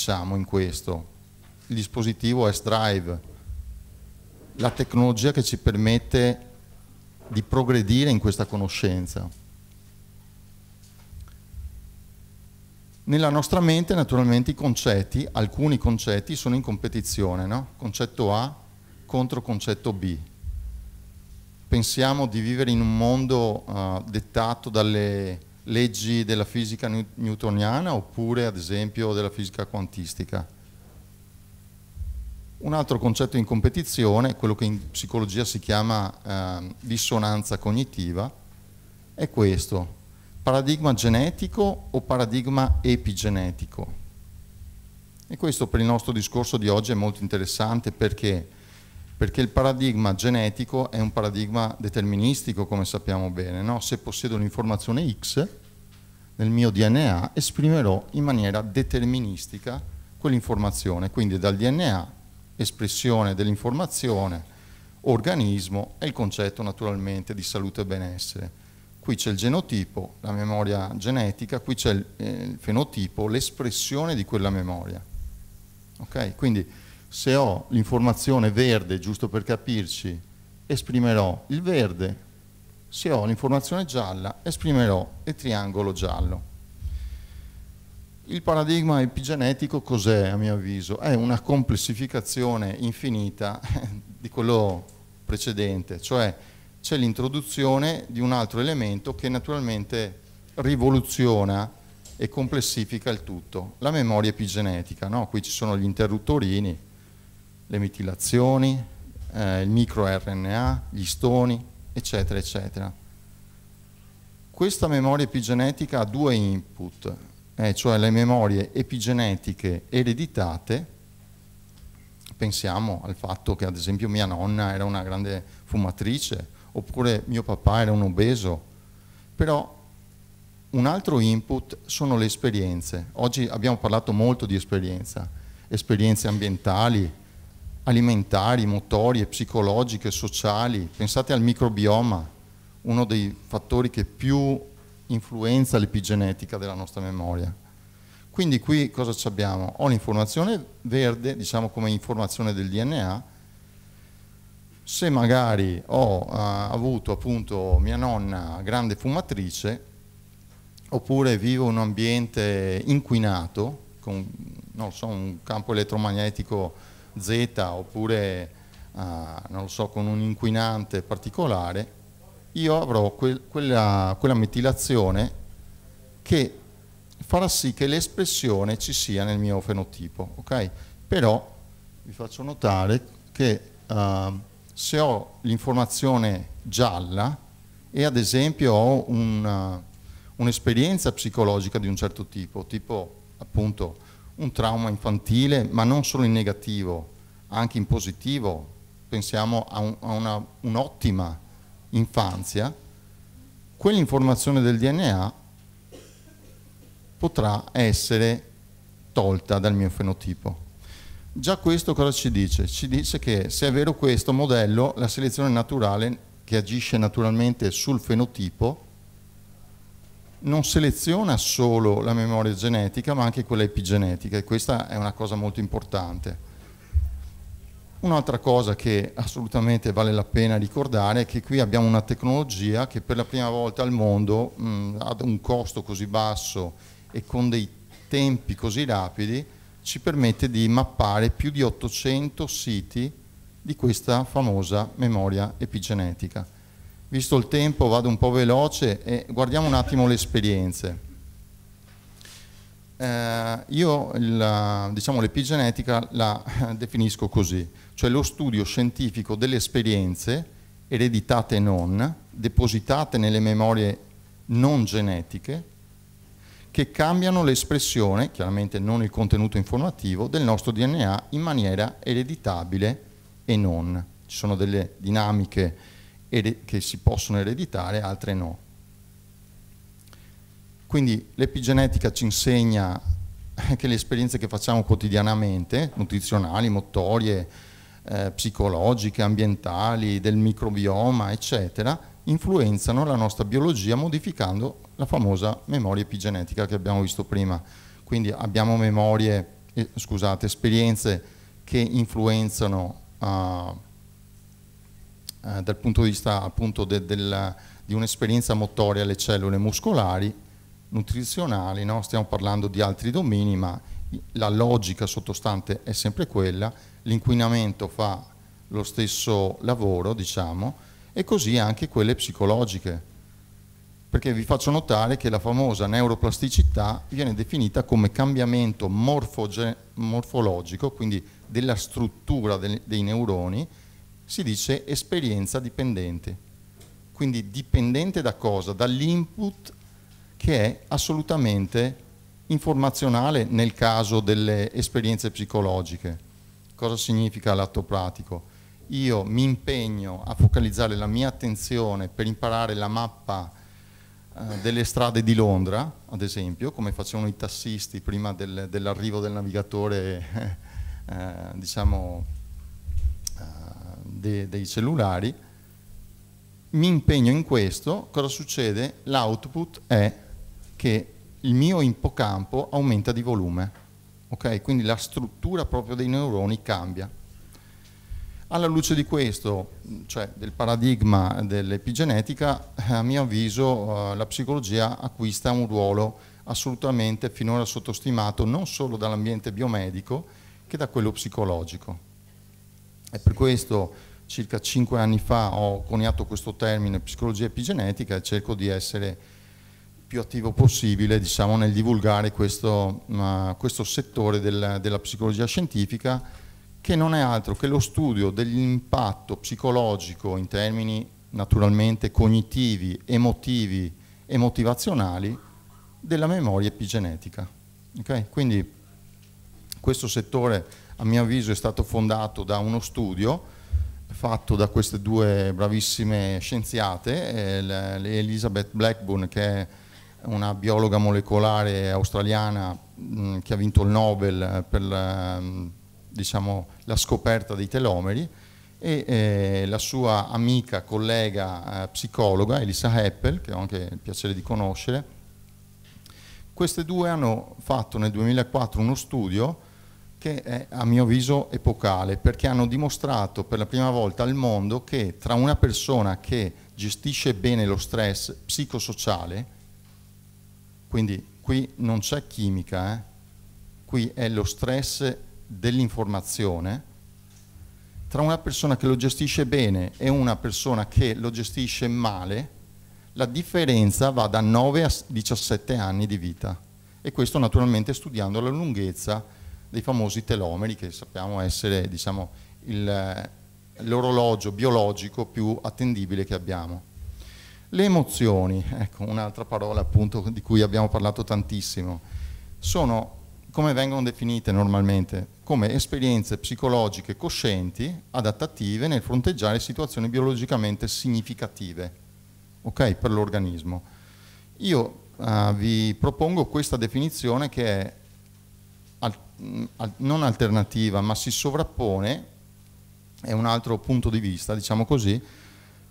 diciamo in questo? Il dispositivo S-Drive, la tecnologia che ci permette di progredire in questa conoscenza. Nella nostra mente naturalmente i concetti, alcuni concetti sono in competizione, no? concetto A contro concetto B. Pensiamo di vivere in un mondo uh, dettato dalle leggi della fisica newtoniana oppure ad esempio della fisica quantistica. Un altro concetto in competizione, quello che in psicologia si chiama eh, dissonanza cognitiva, è questo, paradigma genetico o paradigma epigenetico. E questo per il nostro discorso di oggi è molto interessante perché perché il paradigma genetico è un paradigma deterministico, come sappiamo bene. No? Se possiedo l'informazione X nel mio DNA, esprimerò in maniera deterministica quell'informazione. Quindi dal DNA, espressione dell'informazione, organismo e il concetto naturalmente di salute e benessere. Qui c'è il genotipo, la memoria genetica, qui c'è il, eh, il, fenotipo, l'espressione di quella memoria. Okay? Quindi se ho l'informazione verde, giusto per capirci, esprimerò il verde, se ho l'informazione gialla esprimerò il triangolo giallo. Il paradigma epigenetico cos'è a mio avviso? È una complessificazione infinita di quello precedente, cioè c'è l'introduzione di un altro elemento che naturalmente rivoluziona e complessifica il tutto, la memoria epigenetica, no? qui ci sono gli interruttorini, le metilazioni, eh, il microRNA, gli stoni, eccetera, eccetera. Questa memoria epigenetica ha due input, eh, cioè le memorie epigenetiche ereditate, pensiamo al fatto che ad esempio mia nonna era una grande fumatrice, oppure mio papà era un obeso, però un altro input sono le esperienze. Oggi abbiamo parlato molto di esperienza, esperienze ambientali, alimentari, motorie, psicologiche, sociali. Pensate al microbioma, uno dei fattori che più influenza l'epigenetica della nostra memoria. Quindi qui cosa abbiamo? Ho l'informazione verde, diciamo come informazione del DNA, se magari ho uh, avuto appunto mia nonna grande fumatrice oppure vivo in un ambiente inquinato, con so, un campo elettromagnetico Z oppure uh, so, con un inquinante particolare, io avrò quel, quella, quella metilazione che farà sì che l'espressione ci sia nel mio fenotipo, ok? Però vi faccio notare che uh, se ho l'informazione gialla e ad esempio ho un'esperienza psicologica di un certo tipo, tipo appunto un trauma infantile, ma non solo in negativo, anche in positivo. Pensiamo a, un'ottima infanzia, quell'informazione del DNA potrà essere tolta dal mio fenotipo. Già questo cosa ci dice? Ci dice che se è vero questo modello, la selezione naturale che agisce naturalmente sul fenotipo non seleziona solo la memoria genetica ma anche quella epigenetica e questa è una cosa molto importante. Un'altra cosa che assolutamente vale la pena ricordare è che qui abbiamo una tecnologia che per la prima volta al mondo mh, ad un costo così basso e con dei tempi così rapidi ci permette di mappare più di 800 siti di questa famosa memoria epigenetica. Visto il tempo vado un po' veloce e guardiamo un attimo le esperienze. Eh, io diciamo, l'epigenetica diciamo, la definisco così, cioè lo studio scientifico delle esperienze, ereditate e non, depositate nelle memorie non genetiche, che cambiano l'espressione, chiaramente non il contenuto informativo, del nostro DNA in maniera ereditabile e non. Ci sono delle dinamiche che si possono ereditare, altre no. Quindi l'epigenetica ci insegna eh, che le esperienze che facciamo quotidianamente, nutrizionali, motorie, eh, psicologiche, ambientali, del microbioma, eccetera, influenzano la nostra biologia modificando la famosa memoria epigenetica che abbiamo visto prima. Quindi abbiamo memorie, eh, scusate, esperienze che influenzano uh, eh, dal punto di vista appunto de, della, di un'esperienza motoria alle cellule muscolari, nutrizionali, no? stiamo parlando di altri domini, ma la logica sottostante è sempre quella, l'inquinamento fa lo stesso lavoro, diciamo, e così anche quelle psicologiche. Perché vi faccio notare che la famosa neuroplasticità viene definita come cambiamento morfologico, quindi della struttura dei neuroni, si dice esperienza dipendente. Quindi dipendente da cosa? Dall'input che è assolutamente informazionale nel caso delle esperienze psicologiche. Cosa significa l'atto pratico? Io mi impegno a focalizzare la mia attenzione per imparare la mappa eh, delle strade di Londra, ad esempio, come facevano i tassisti prima del, dell'arrivo del navigatore, eh, diciamo, de, dei cellulari, mi impegno in questo, cosa succede? L'output è che il mio ippocampo aumenta di volume, ok? quindi la struttura proprio dei neuroni cambia. Alla luce di questo, cioè del paradigma dell'epigenetica, a mio avviso eh, la psicologia acquista un ruolo assolutamente finora sottostimato non solo dall'ambiente biomedico che da quello psicologico. È per questo circa cinque anni fa ho coniato questo termine psicologia epigenetica e cerco di essere più attivo possibile diciamo, nel divulgare questo, uh, questo settore del, della psicologia scientifica che non è altro che lo studio dell'impatto psicologico in termini naturalmente cognitivi, emotivi e motivazionali della memoria epigenetica. Okay? Quindi questo settore a mio avviso è stato fondato da uno studio fatto da queste due bravissime scienziate, eh, Elizabeth Blackburn che è una biologa molecolare australiana mm, che ha vinto il Nobel eh, per la, mm, diciamo, la scoperta dei telomeri e eh, la sua amica, collega psicologa Elisa Heppel, che ho anche il piacere di conoscere. Queste due hanno fatto nel 2004 uno studio che è, a mio avviso epocale perché hanno dimostrato per la prima volta al mondo che tra una persona che gestisce bene lo stress psicosociale, quindi qui non c'è chimica, eh? qui è lo stress dell'informazione, tra una persona che lo gestisce bene e una persona che lo gestisce male, la differenza va da 9 a 17 anni di vita. E questo naturalmente studiando la lunghezza dei famosi telomeri che sappiamo essere diciamo, eh, l'orologio biologico più attendibile che abbiamo. Le emozioni, ecco un'altra parola appunto di cui abbiamo parlato tantissimo, sono come vengono definite normalmente? Come esperienze psicologiche coscienti, adattative nel fronteggiare situazioni biologicamente significative okay, per l'organismo. Io uh, vi propongo questa definizione che è Mm, non alternativa, ma si sovrappone, è un altro punto di vista, diciamo così,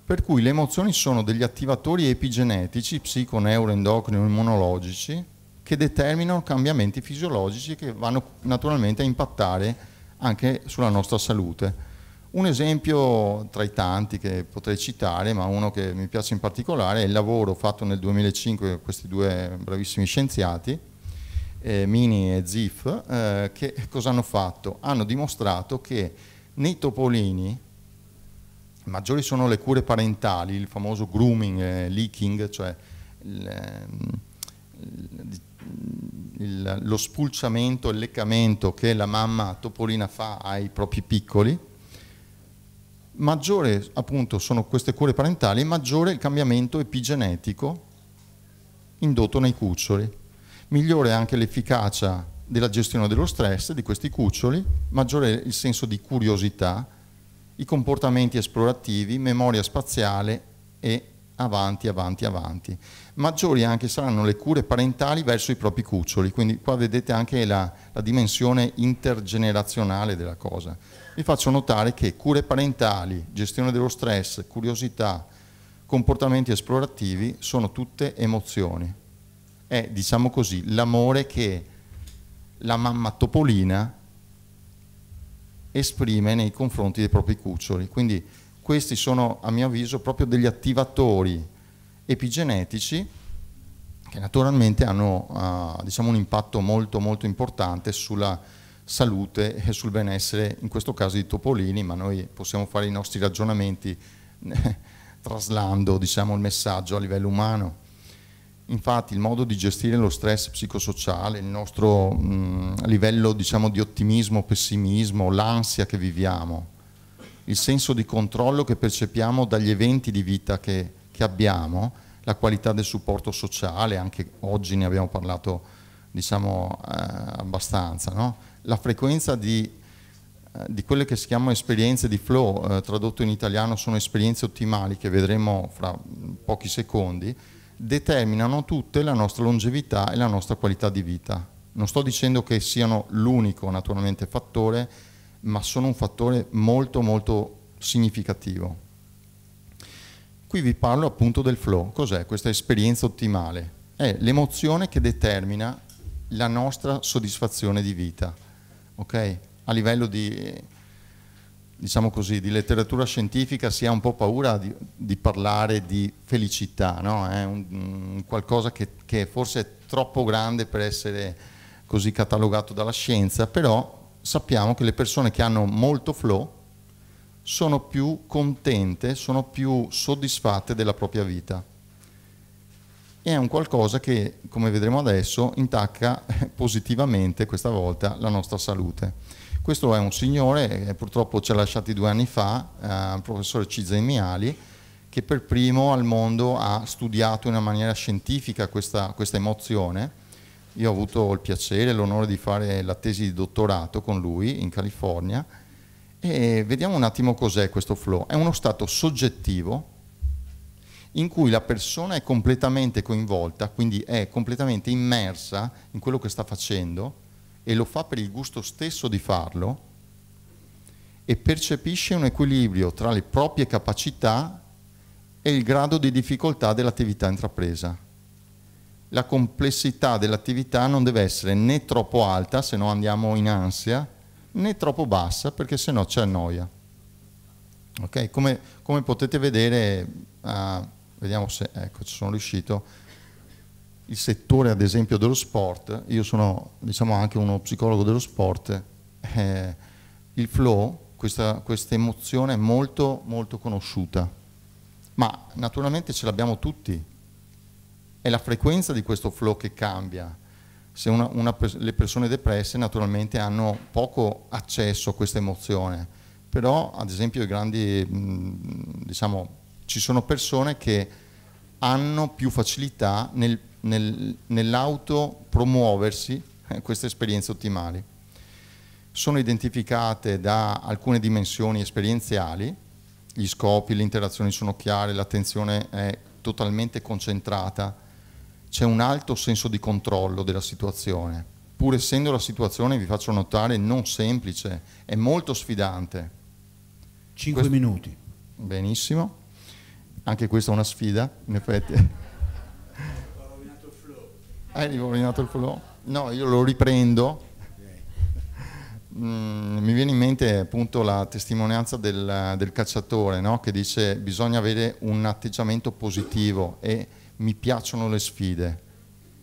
per cui le emozioni sono degli attivatori epigenetici, psico, psiconeuroendocrini immunologici, che determinano cambiamenti fisiologici che vanno naturalmente a impattare anche sulla nostra salute. Un esempio tra i tanti che potrei citare, ma uno che mi piace in particolare, è il lavoro fatto nel 2005 da questi due bravissimi scienziati, eh, Mini e Zif, eh, che cosa hanno fatto? Hanno dimostrato che nei topolini, maggiori sono le cure parentali, il famoso grooming, eh, leaking, cioè il, ehm, il, lo spulciamento, il leccamento che la mamma topolina fa ai propri piccoli, maggiore appunto sono queste cure parentali, maggiore il cambiamento epigenetico indotto nei cuccioli migliore è anche l'efficacia della gestione dello stress di questi cuccioli, maggiore il senso di curiosità, i comportamenti esplorativi, memoria spaziale e avanti, avanti, avanti. Maggiori anche saranno le cure parentali verso i propri cuccioli, quindi qua vedete anche la, la dimensione intergenerazionale della cosa. Vi faccio notare che cure parentali, gestione dello stress, curiosità, comportamenti esplorativi sono tutte emozioni è, diciamo così, l'amore che la mamma topolina esprime nei confronti dei propri cuccioli. Quindi questi sono, a mio avviso, proprio degli attivatori epigenetici che naturalmente hanno uh, diciamo un impatto molto, molto importante sulla salute e sul benessere, in questo caso di topolini, ma noi possiamo fare i nostri ragionamenti traslando diciamo, il messaggio a livello umano. Infatti il modo di gestire lo stress psicosociale, il nostro mh, livello diciamo, di ottimismo, pessimismo, l'ansia che viviamo, il senso di controllo che percepiamo dagli eventi di vita che, che abbiamo, la qualità del supporto sociale, anche oggi ne abbiamo parlato diciamo, eh, abbastanza, no? la frequenza di, eh, di, quelle che si chiamano esperienze di flow, eh, tradotto in italiano sono esperienze ottimali che vedremo fra pochi secondi, determinano tutte la nostra longevità e la nostra qualità di vita. Non sto dicendo che siano l'unico naturalmente fattore, ma sono un fattore molto molto significativo. Qui vi parlo appunto del flow, cos'è questa esperienza ottimale? È l'emozione che determina la nostra soddisfazione di vita, ok? A livello di diciamo così, di letteratura scientifica si ha un po' paura di, di parlare di felicità, no? è un, un qualcosa che, che, forse è troppo grande per essere così catalogato dalla scienza, però sappiamo che le persone che hanno molto flow sono più contente, sono più soddisfatte della propria vita. E è un qualcosa che, come vedremo adesso, intacca positivamente questa volta la nostra salute. Questo è un signore che purtroppo ci ha lasciati due anni fa, eh, il professore Cizemiali, che per primo al mondo ha studiato in una maniera scientifica questa, questa emozione. Io ho avuto il piacere e l'onore di fare la tesi di dottorato con lui in California e vediamo un attimo cos'è questo flow. È uno stato soggettivo in cui la persona è completamente coinvolta, quindi è completamente immersa in quello che sta facendo e lo fa per il gusto stesso di farlo e percepisce un equilibrio tra le proprie capacità e il grado di difficoltà dell'attività intrapresa. La complessità dell'attività non deve essere né troppo alta, se no andiamo in ansia, né troppo bassa, perché se no c'è annoia. Okay? Come, come, potete vedere, uh, vediamo se ecco, ci sono riuscito, il settore ad esempio dello sport, io sono diciamo, anche uno psicologo dello sport, eh, il flow, questa, questa emozione è molto, molto conosciuta, ma naturalmente ce l'abbiamo tutti, è la frequenza di questo flow che cambia. Se una, una, le persone depresse naturalmente hanno poco accesso a questa emozione, però ad esempio grandi, mh, mm, diciamo, ci sono persone che hanno più facilità nel nel, nell'auto promuoversi eh, queste esperienze ottimali. Sono identificate da alcune dimensioni esperienziali, gli scopi, le interazioni sono chiare, l'attenzione è totalmente concentrata, c'è un alto senso di controllo della situazione, pur essendo la situazione, vi faccio notare, non semplice, è molto sfidante. 5 Questo... minuti. Benissimo, anche questa è una sfida, in effetti. Hai eh, rovinato il culo? No, io lo riprendo. Mm, mi viene in mente appunto la testimonianza del, del cacciatore no? che dice bisogna avere un atteggiamento positivo e mi piacciono le sfide.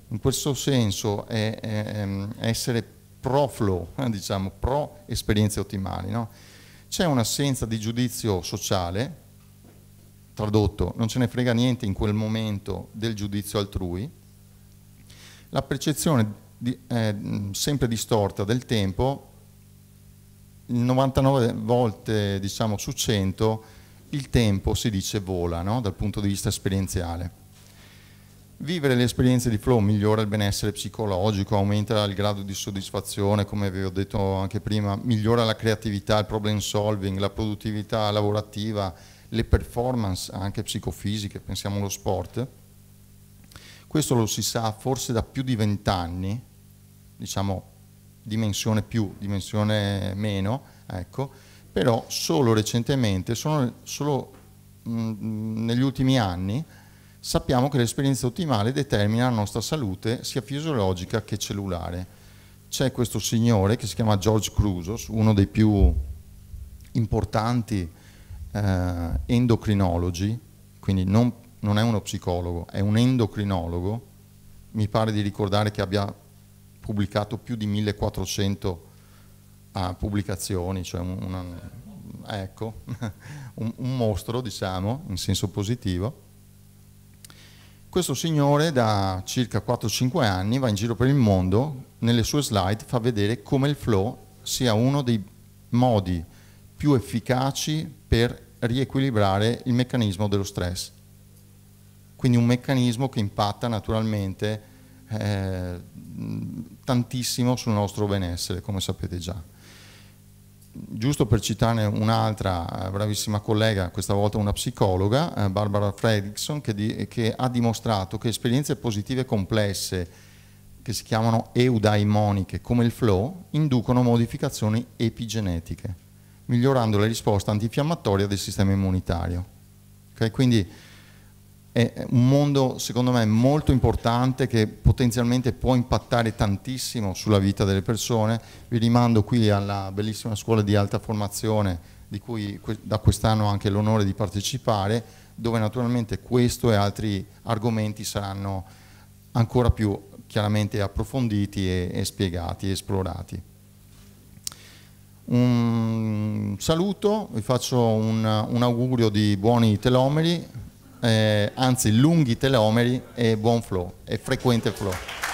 In questo senso è, è, è ehm, essere pro-flow, eh, diciamo, pro-esperienze ottimali. No? C'è un'assenza di giudizio sociale, tradotto, non ce ne frega niente in quel momento del giudizio altrui, la percezione di, eh, sempre distorta del tempo, 99 volte diciamo, su 100 il tempo si dice vola no? dal punto di vista esperienziale. Vivere le esperienze di flow migliora il benessere psicologico, aumenta il grado di soddisfazione, come vi ho detto anche prima, migliora la creatività, il problem solving, la produttività lavorativa, le performance anche psicofisiche, pensiamo allo sport. Questo lo si sa forse da più di vent'anni, diciamo dimensione più, dimensione meno, ecco, però solo recentemente, solo, solo mm, mh, negli ultimi anni, sappiamo che l'esperienza ottimale determina la nostra salute sia fisiologica che cellulare. C'è questo signore che si chiama George Cruzos, uno dei più importanti eh, endocrinologi, quindi non non è uno psicologo, è un endocrinologo, mi pare di ricordare che abbia pubblicato più di 1400 ah, pubblicazioni, cioè un, una, ecco, un, un mostro diciamo in senso positivo. Questo signore da circa 4-5 anni va in giro per il mondo, nelle sue slide fa vedere come il flow sia uno dei modi più efficaci per riequilibrare il meccanismo dello stress quindi un meccanismo che impatta naturalmente eh, tantissimo sul nostro benessere, come sapete già. Giusto per citarne un'altra eh, bravissima collega, questa volta una psicologa, eh, Barbara Fredrickson, che, di, che ha dimostrato che esperienze positive complesse che si chiamano eudaimoniche, come il flow, inducono modificazioni epigenetiche, migliorando la risposta antinfiammatoria del sistema immunitario. Okay? Quindi è un mondo secondo me molto importante che potenzialmente può impattare tantissimo sulla vita delle persone. Vi rimando qui alla bellissima scuola di alta formazione di cui da quest'anno ho anche l'onore di partecipare, dove naturalmente questo e altri argomenti saranno ancora più chiaramente approfonditi e, e spiegati, esplorati. Un saluto, vi faccio un, un augurio di buoni telomeri, eh, anzi lunghi telomeri e buon flow e frequente flow.